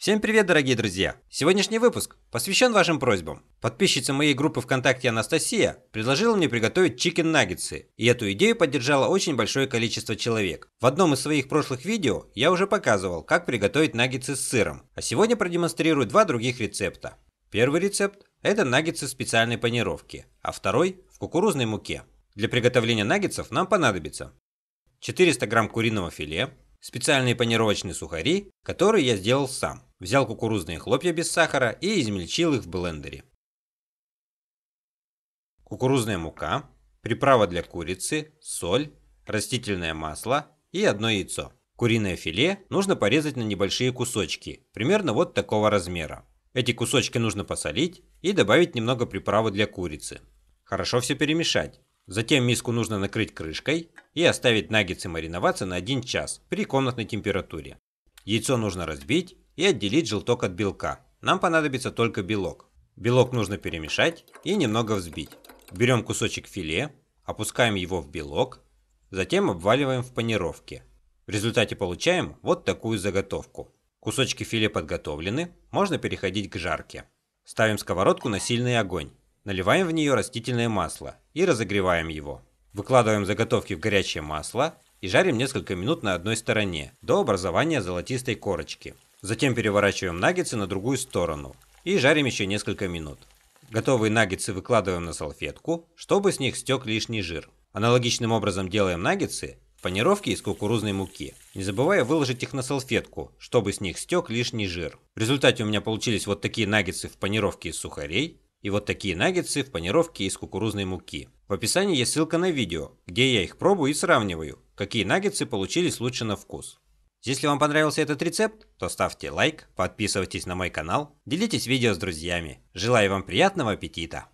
Всем привет, дорогие друзья! Сегодняшний выпуск посвящен вашим просьбам. Подписчица моей группы ВКонтакте Анастасия предложила мне приготовить чикен-наггетсы, и эту идею поддержало очень большое количество человек. В одном из своих прошлых видео я уже показывал, как приготовить наггетсы с сыром, а сегодня продемонстрирую два других рецепта. Первый рецепт – это наггетсы в специальной панировке, а второй – в кукурузной муке. Для приготовления наггетсов нам понадобится 400 грамм куриного филе, специальные панировочные сухари, которые я сделал сам – взял кукурузные хлопья без сахара и измельчил их в блендере. Кукурузная мука, приправа для курицы, соль, растительное масло и одно яйцо. Куриное филе нужно порезать на небольшие кусочки, примерно вот такого размера. Эти кусочки нужно посолить и добавить немного приправы для курицы. Хорошо все перемешать. Затем миску нужно накрыть крышкой и оставить наггетсы мариноваться на 1 час при комнатной температуре. Яйцо нужно разбить и отделить желток от белка. Нам понадобится только белок. Белок нужно перемешать и немного взбить. Берем кусочек филе, опускаем его в белок, затем обваливаем в панировке. В результате получаем вот такую заготовку. Кусочки филе подготовлены, можно переходить к жарке. Ставим сковородку на сильный огонь. Наливаем в нее растительное масло и разогреваем его. Выкладываем заготовки в горячее масло и жарим несколько минут на одной стороне, до образования золотистой корочки. Затем переворачиваем наггетсы на другую сторону и жарим еще несколько минут. Готовые наггетсы выкладываем на салфетку, чтобы с них стек лишний жир. Аналогичным образом делаем наггетсы в панировке из кукурузной муки, не забывая выложить их на салфетку, чтобы с них стек лишний жир. В результате у меня получились вот такие наггетсы в панировке из сухарей и вот такие наггетсы в панировке из кукурузной муки. В описании есть ссылка на видео, где я их пробую и сравниваю, какие наггетсы получились лучше на вкус. Если вам понравился этот рецепт, то ставьте лайк, подписывайтесь на мой канал, делитесь видео с друзьями. Желаю вам приятного аппетита!